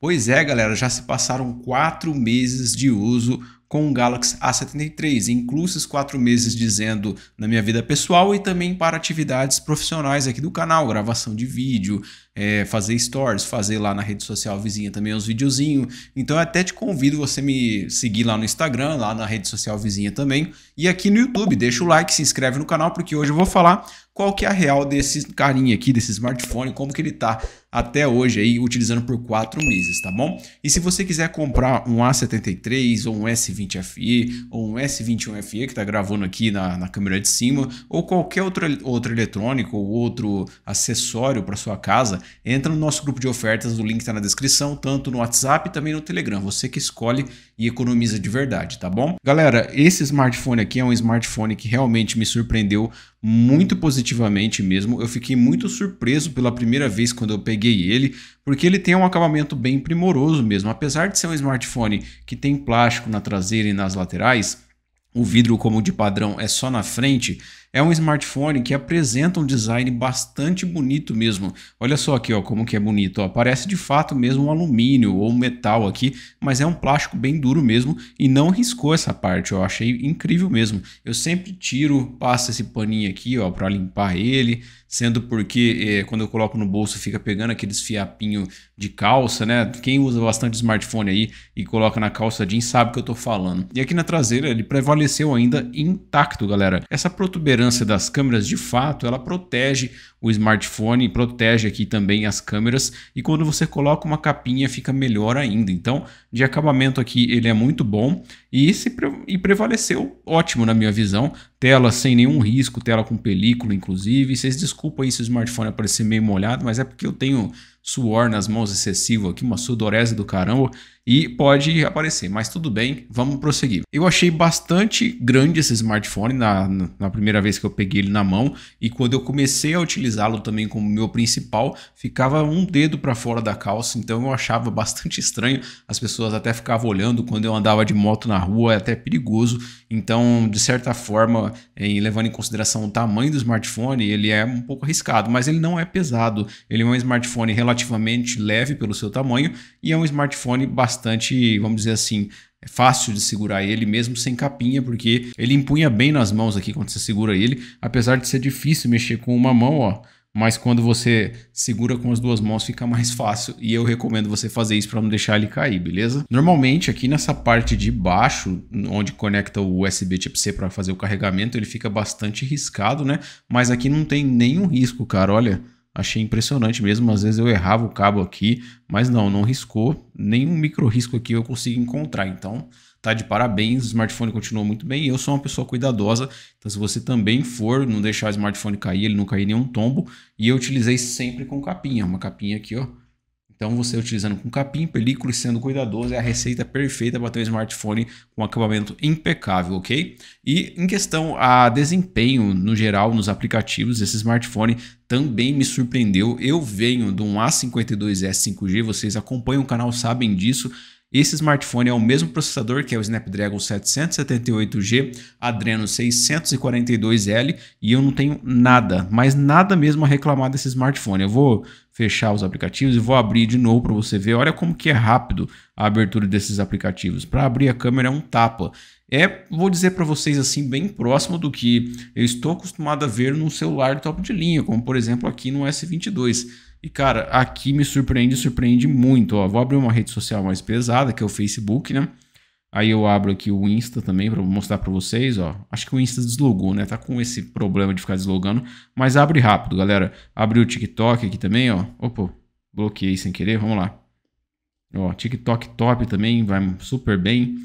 Pois é, galera, já se passaram quatro meses de uso com o Galaxy A73, os quatro meses dizendo na minha vida pessoal e também para atividades profissionais aqui do canal, gravação de vídeo, é, fazer stories, fazer lá na rede social vizinha também os videozinhos. Então eu até te convido você me seguir lá no Instagram, lá na rede social vizinha também e aqui no YouTube. Deixa o like, se inscreve no canal porque hoje eu vou falar qual que é a real desse carinha aqui, desse smartphone, como que ele tá até hoje aí utilizando por quatro meses, tá bom? E se você quiser comprar um A73 ou um S20, S20 FE ou um S21 FE que está gravando aqui na, na câmera de cima, ou qualquer outro, outro eletrônico ou outro acessório para sua casa, entra no nosso grupo de ofertas, o link está na descrição, tanto no WhatsApp e também no Telegram. Você que escolhe e economiza de verdade, tá bom? Galera, esse smartphone aqui é um smartphone que realmente me surpreendeu muito positivamente mesmo. Eu fiquei muito surpreso pela primeira vez quando eu peguei ele, porque ele tem um acabamento bem primoroso mesmo. Apesar de ser um smartphone que tem plástico na traseira e nas laterais, o vidro como de padrão é só na frente, é um smartphone que apresenta um design bastante bonito mesmo. Olha só aqui ó, como que é bonito. Ó. Parece de fato mesmo um alumínio ou um metal aqui, mas é um plástico bem duro mesmo e não riscou essa parte. Eu achei incrível mesmo. Eu sempre tiro, passo esse paninho aqui ó para limpar ele, sendo porque é, quando eu coloco no bolso fica pegando aqueles fiapinho de calça, né? Quem usa bastante smartphone aí e coloca na calça jeans sabe o que eu tô falando. E aqui na traseira ele prevaleceu ainda intacto, galera. Essa protuberância das câmeras, de fato, ela protege o smartphone, protege aqui também as câmeras e quando você coloca uma capinha fica melhor ainda. Então, de acabamento aqui ele é muito bom e, se, e prevaleceu ótimo na minha visão. Tela sem nenhum risco, tela com película, inclusive. Vocês desculpem aí se o smartphone aparecer meio molhado, mas é porque eu tenho suor nas mãos excessivo aqui, uma sudorese do caramba, e pode aparecer, mas tudo bem, vamos prosseguir. Eu achei bastante grande esse smartphone na, na primeira vez que eu peguei ele na mão, e quando eu comecei a utilizá-lo também como meu principal, ficava um dedo para fora da calça, então eu achava bastante estranho, as pessoas até ficavam olhando quando eu andava de moto na rua, é até perigoso, então de certa forma, em, levando em consideração o tamanho do smartphone, ele é um pouco arriscado, mas ele não é pesado, ele é um smartphone relativamente relativamente leve pelo seu tamanho e é um smartphone bastante, vamos dizer assim, é fácil de segurar ele mesmo sem capinha, porque ele empunha bem nas mãos aqui quando você segura ele, apesar de ser difícil mexer com uma mão, ó. Mas quando você segura com as duas mãos fica mais fácil e eu recomendo você fazer isso para não deixar ele cair, beleza? Normalmente aqui nessa parte de baixo, onde conecta o USB Type-C para fazer o carregamento, ele fica bastante riscado, né? Mas aqui não tem nenhum risco, cara, olha. Achei impressionante mesmo, às vezes eu errava o cabo aqui, mas não, não riscou, nenhum micro risco aqui eu consigo encontrar, então tá de parabéns, o smartphone continuou muito bem, eu sou uma pessoa cuidadosa, então se você também for, não deixar o smartphone cair, ele não cair nenhum tombo, e eu utilizei sempre com capinha, uma capinha aqui ó, então, você utilizando com capim, película e sendo cuidadoso é a receita perfeita para ter um smartphone com acabamento impecável, ok? E em questão a desempenho no geral nos aplicativos, esse smartphone também me surpreendeu. Eu venho de um A52s 5G, vocês acompanham o canal, sabem disso. Esse smartphone é o mesmo processador que é o Snapdragon 778G, Adreno 642L e eu não tenho nada, mas nada mesmo a reclamar desse smartphone. Eu vou fechar os aplicativos e vou abrir de novo para você ver. Olha como que é rápido a abertura desses aplicativos. Para abrir a câmera é um tapa. É, vou dizer para vocês assim, bem próximo do que eu estou acostumado a ver num celular top de linha, como por exemplo aqui no S22. E cara, aqui me surpreende, surpreende muito. Ó, vou abrir uma rede social mais pesada, que é o Facebook, né? Aí eu abro aqui o Insta também para mostrar para vocês, ó. Acho que o Insta deslogou, né? Tá com esse problema de ficar deslogando, mas abre rápido, galera. Abri o TikTok aqui também, ó. Opa, bloqueei sem querer, vamos lá. Ó, TikTok top também, vai super bem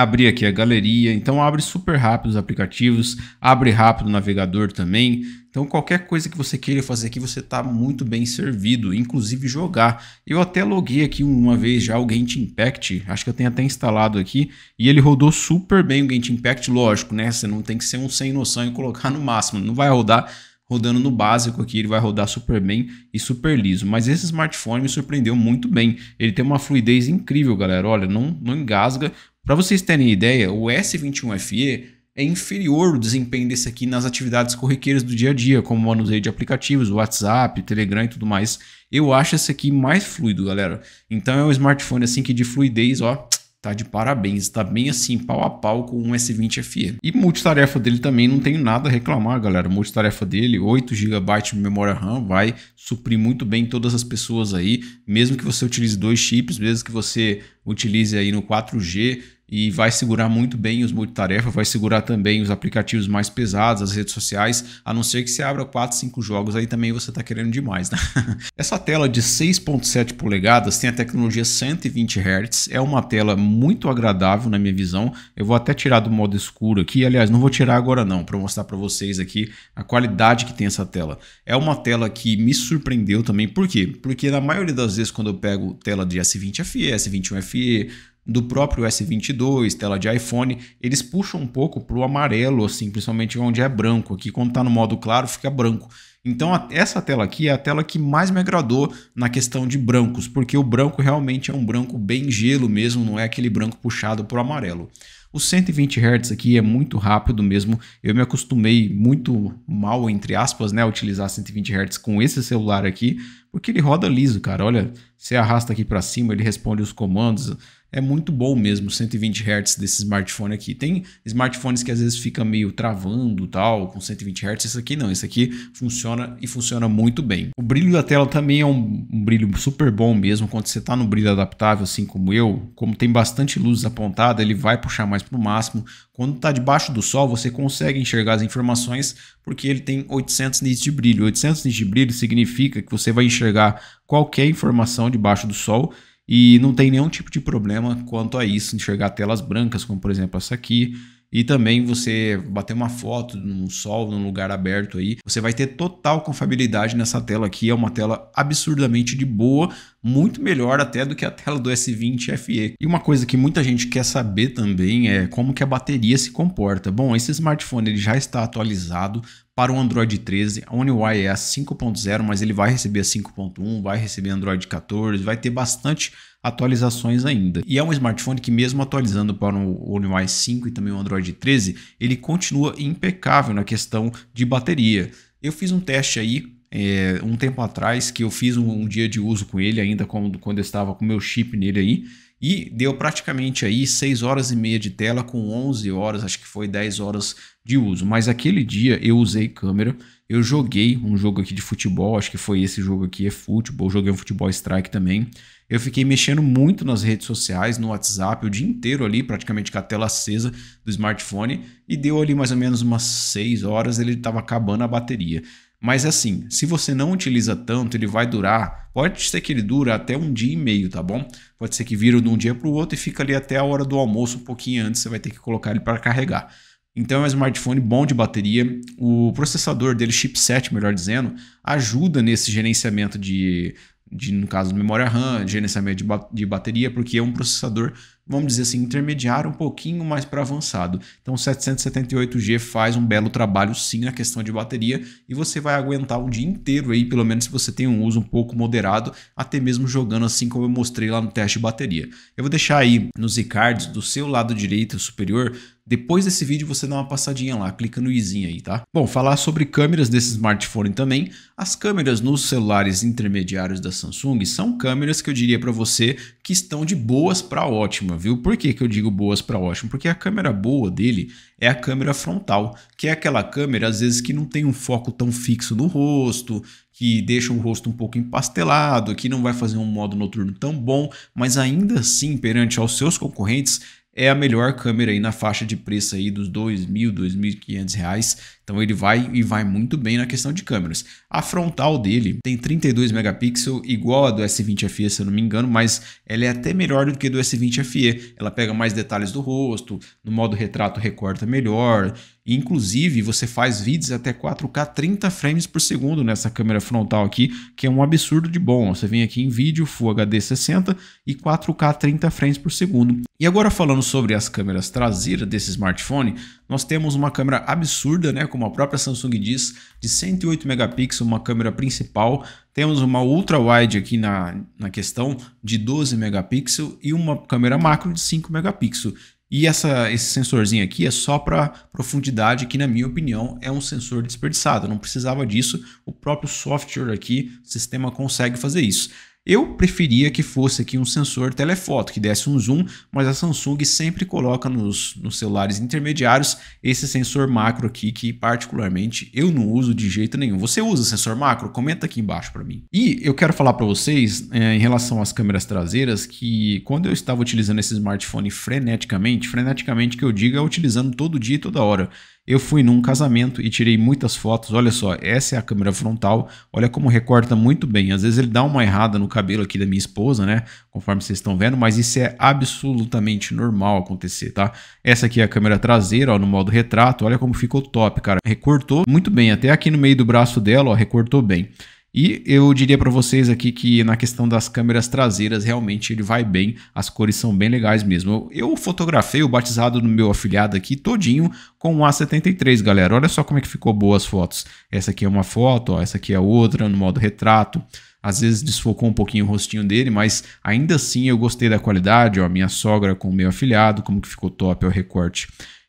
abrir aqui a galeria. Então abre super rápido os aplicativos, abre rápido o navegador também. Então qualquer coisa que você queira fazer aqui, você está muito bem servido, inclusive jogar. Eu até loguei aqui uma vez já o Gente Impact, acho que eu tenho até instalado aqui, e ele rodou super bem o Gente Impact, lógico, né? Você não tem que ser um sem noção e colocar no máximo, não vai rodar rodando no básico aqui, ele vai rodar super bem e super liso. Mas esse smartphone me surpreendeu muito bem. Ele tem uma fluidez incrível, galera. Olha, não, não engasga. Para vocês terem ideia, o S21FE é inferior o desempenho desse aqui nas atividades corriqueiras do dia a dia, como manuseio é de aplicativos, WhatsApp, Telegram e tudo mais. Eu acho esse aqui mais fluido, galera. Então é um smartphone assim que de fluidez, ó, tá de parabéns, tá bem assim, pau a pau com um S20 FE. E multitarefa dele também não tenho nada a reclamar, galera. Multitarefa dele, 8 GB de memória RAM, vai suprir muito bem todas as pessoas aí, mesmo que você utilize dois chips, mesmo que você utilize aí no 4G, e vai segurar muito bem os multitarefa, vai segurar também os aplicativos mais pesados, as redes sociais, a não ser que você abra 4, 5 jogos, aí também você está querendo demais, né? Essa tela de 6.7 polegadas tem a tecnologia 120 Hz, é uma tela muito agradável na minha visão, eu vou até tirar do modo escuro aqui, aliás, não vou tirar agora não, para mostrar para vocês aqui a qualidade que tem essa tela. É uma tela que me surpreendeu também, por quê? Porque na maioria das vezes quando eu pego tela de S20 FE, S21 FE, do próprio S22, tela de iPhone, eles puxam um pouco para o amarelo, assim, principalmente onde é branco. Aqui, quando está no modo claro, fica branco. Então, a, essa tela aqui é a tela que mais me agradou na questão de brancos, porque o branco realmente é um branco bem gelo mesmo, não é aquele branco puxado para o amarelo. O 120 Hz aqui é muito rápido mesmo. Eu me acostumei muito mal, entre aspas, né, a utilizar 120 Hz com esse celular aqui, porque ele roda liso, cara. Olha, você arrasta aqui para cima, ele responde os comandos é muito bom mesmo, 120 Hz desse smartphone aqui. Tem smartphones que às vezes fica meio travando tal, com 120 Hz, esse aqui não, esse aqui funciona e funciona muito bem. O brilho da tela também é um, um brilho super bom mesmo, quando você está no brilho adaptável assim como eu, como tem bastante luz apontada, ele vai puxar mais para o máximo. Quando está debaixo do sol, você consegue enxergar as informações porque ele tem 800 nits de brilho. 800 nits de brilho significa que você vai enxergar qualquer informação debaixo do sol e não tem nenhum tipo de problema quanto a isso, enxergar telas brancas, como por exemplo essa aqui, e também você bater uma foto num sol, num lugar aberto aí, você vai ter total confiabilidade nessa tela aqui, é uma tela absurdamente de boa, muito melhor até do que a tela do S20 FE. E uma coisa que muita gente quer saber também é como que a bateria se comporta. Bom, esse smartphone ele já está atualizado para o Android 13, a One UI é a 5.0, mas ele vai receber a 5.1, vai receber Android 14, vai ter bastante atualizações ainda. E é um smartphone que mesmo atualizando para o One 5 e também o Android 13, ele continua impecável na questão de bateria. Eu fiz um teste aí é, um tempo atrás que eu fiz um, um dia de uso com ele ainda quando, quando eu estava com meu chip nele aí e deu praticamente aí 6 horas e meia de tela com 11 horas, acho que foi 10 horas de uso. Mas aquele dia eu usei câmera, eu joguei um jogo aqui de futebol, acho que foi esse jogo aqui, é futebol, joguei um futebol strike também. Eu fiquei mexendo muito nas redes sociais, no WhatsApp, o dia inteiro ali, praticamente com a tela acesa do smartphone, e deu ali mais ou menos umas 6 horas, ele estava acabando a bateria. Mas assim, se você não utiliza tanto, ele vai durar. Pode ser que ele dure até um dia e meio, tá bom? Pode ser que vira de um dia para o outro e fica ali até a hora do almoço, um pouquinho antes, você vai ter que colocar ele para carregar. Então é um smartphone bom de bateria. O processador dele, chipset, melhor dizendo, ajuda nesse gerenciamento de de, no caso, memória RAM, gerenciamento de, ba de bateria, porque é um processador vamos dizer assim, intermediário um pouquinho mais para avançado. Então, o 778G faz um belo trabalho sim na questão de bateria e você vai aguentar um dia inteiro aí, pelo menos se você tem um uso um pouco moderado, até mesmo jogando assim como eu mostrei lá no teste de bateria. Eu vou deixar aí nos icards do seu lado direito superior depois desse vídeo você dá uma passadinha lá, clica no izinho aí, tá? Bom, falar sobre câmeras desse smartphone também. As câmeras nos celulares intermediários da Samsung são câmeras que eu diria para você que estão de boas para ótima viu? Por que, que eu digo boas para ótimo? Porque a câmera boa dele é a câmera frontal, que é aquela câmera, às vezes, que não tem um foco tão fixo no rosto, que deixa o rosto um pouco empastelado, que não vai fazer um modo noturno tão bom, mas ainda assim, perante aos seus concorrentes, é a melhor câmera aí na faixa de preço aí dos R$ 2.000, R$ 2.500. Então ele vai e vai muito bem na questão de câmeras. A frontal dele tem 32 megapixels, igual a do S20 FE, se eu não me engano, mas ela é até melhor do que do S20 FE. Ela pega mais detalhes do rosto, no modo retrato recorta melhor, inclusive, você faz vídeos até 4K 30 frames por segundo nessa câmera frontal aqui, que é um absurdo de bom. Você vem aqui em vídeo Full HD 60 e 4K 30 frames por segundo. E agora falando sobre as câmeras traseiras desse smartphone, nós temos uma câmera absurda, né, como a própria Samsung diz, de 108 megapixels, uma câmera principal. Temos uma ultra wide aqui na, na questão de 12 megapixels e uma câmera macro de 5 megapixels. E essa, esse sensorzinho aqui é só para profundidade, que na minha opinião é um sensor desperdiçado. não precisava disso, o próprio software aqui, o sistema consegue fazer isso. Eu preferia que fosse aqui um sensor telefoto, que desse um zoom, mas a Samsung sempre coloca nos, nos celulares intermediários esse sensor macro aqui, que particularmente eu não uso de jeito nenhum. Você usa sensor macro? Comenta aqui embaixo para mim. E eu quero falar para vocês, é, em relação às câmeras traseiras, que quando eu estava utilizando esse smartphone freneticamente, freneticamente que eu digo é utilizando todo dia e toda hora, eu fui num casamento e tirei muitas fotos. Olha só, essa é a câmera frontal. Olha como recorta muito bem. Às vezes ele dá uma errada no cabelo aqui da minha esposa, né? Conforme vocês estão vendo, mas isso é absolutamente normal acontecer, tá? Essa aqui é a câmera traseira, ó, no modo retrato. Olha como ficou top, cara. Recortou muito bem, até aqui no meio do braço dela, ó, recortou bem. E eu diria para vocês aqui que na questão das câmeras traseiras, realmente ele vai bem, as cores são bem legais mesmo. Eu, fotografei o batizado do meu afiliado aqui todinho com um A73, galera. Olha só como é que ficou boas fotos. Essa aqui é uma foto, ó, essa aqui é outra no modo retrato. Às vezes desfocou um pouquinho o rostinho dele, mas ainda assim eu gostei da qualidade, ó, minha sogra com o meu afiliado, como que ficou top o recorte.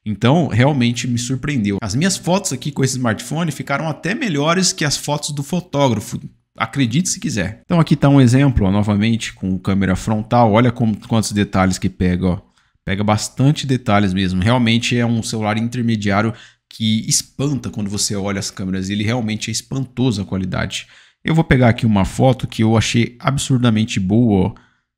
Então, realmente me surpreendeu. As minhas fotos aqui com esse smartphone ficaram até melhores que as fotos do fotógrafo. Acredite se quiser. Então aqui está um exemplo, ó, novamente com câmera frontal. Olha como, quantos detalhes que pega. Ó. Pega bastante detalhes mesmo. Realmente é um celular intermediário que espanta quando você olha as câmeras. Ele realmente é espantoso a qualidade. Eu vou pegar aqui uma foto que eu achei absurdamente boa. Ó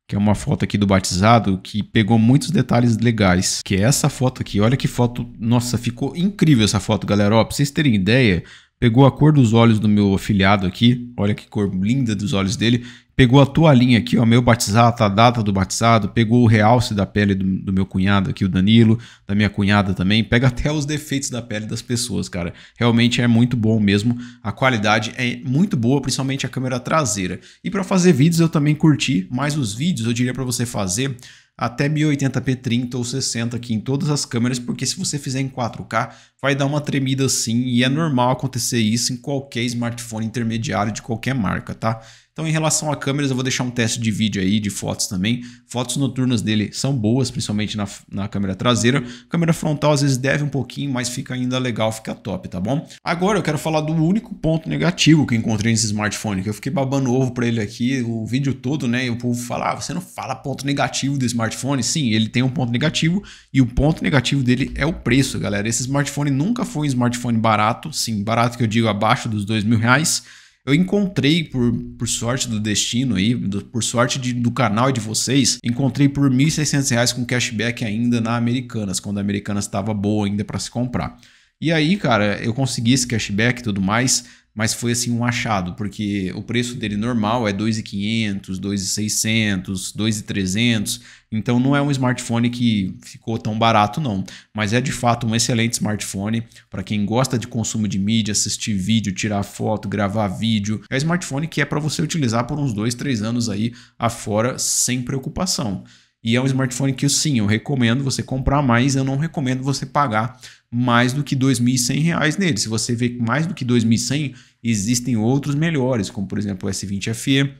que é uma foto aqui do batizado que pegou muitos detalhes legais, que é essa foto aqui. Olha que foto, nossa, ficou incrível essa foto, galera. Ó, pra vocês terem ideia, pegou a cor dos olhos do meu afiliado aqui, olha que cor linda dos olhos dele, pegou a toalhinha aqui, o meu batizado, a data do batizado, pegou o realce da pele do, do, meu cunhado aqui, o Danilo, da minha cunhada também, pega até os defeitos da pele das pessoas, cara. Realmente é muito bom mesmo, a qualidade é muito boa, principalmente a câmera traseira. E para fazer vídeos eu também curti, mas os vídeos eu diria para você fazer até 1080p 30 ou 60 aqui em todas as câmeras, porque se você fizer em 4K, vai dar uma tremida assim e é normal acontecer isso em qualquer smartphone intermediário de qualquer marca, tá? Então, em relação a câmeras, eu vou deixar um teste de vídeo aí, de fotos também. Fotos noturnas dele são boas, principalmente na, na câmera traseira. Câmera frontal às vezes deve um pouquinho, mas fica ainda legal, fica top, tá bom? Agora eu quero falar do único ponto negativo que encontrei nesse smartphone, que eu fiquei babando ovo para ele aqui o vídeo todo, né? E o povo fala, ah, você não fala ponto negativo do smartphone? Sim, ele tem um ponto negativo e o ponto negativo dele é o preço, galera. Esse smartphone nunca foi um smartphone barato, sim, barato que eu digo abaixo dos dois mil reais eu encontrei, por, por sorte do destino aí, do, por sorte de, do canal e de vocês, encontrei por R$ 1.600 com cashback ainda na Americanas, quando a Americanas estava boa ainda para se comprar. E aí, cara, eu consegui esse cashback e tudo mais mas foi assim um achado, porque o preço dele normal é 2.500, 2.600, 2.300, então não é um smartphone que ficou tão barato não, mas é de fato um excelente smartphone para quem gosta de consumo de mídia, assistir vídeo, tirar foto, gravar vídeo. É um smartphone que é para você utilizar por uns 2, 3 anos aí afora sem preocupação. E é um smartphone que sim, eu recomendo você comprar, mas eu não recomendo você pagar mais do que R$ 2.100 nele. Se você vê mais do que 2.100, existem outros melhores, como por exemplo o S20 FE.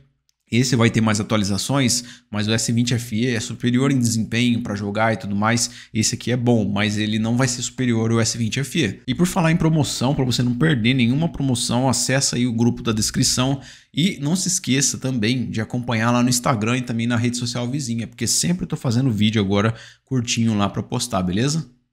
Esse vai ter mais atualizações, mas o S20 FE é superior em desempenho para jogar e tudo mais. Esse aqui é bom, mas ele não vai ser superior ao S20 FE. E por falar em promoção, para você não perder nenhuma promoção, acessa aí o grupo da descrição e não se esqueça também de acompanhar lá no Instagram e também na rede social vizinha, porque sempre estou fazendo vídeo agora curtinho lá para postar, beleza?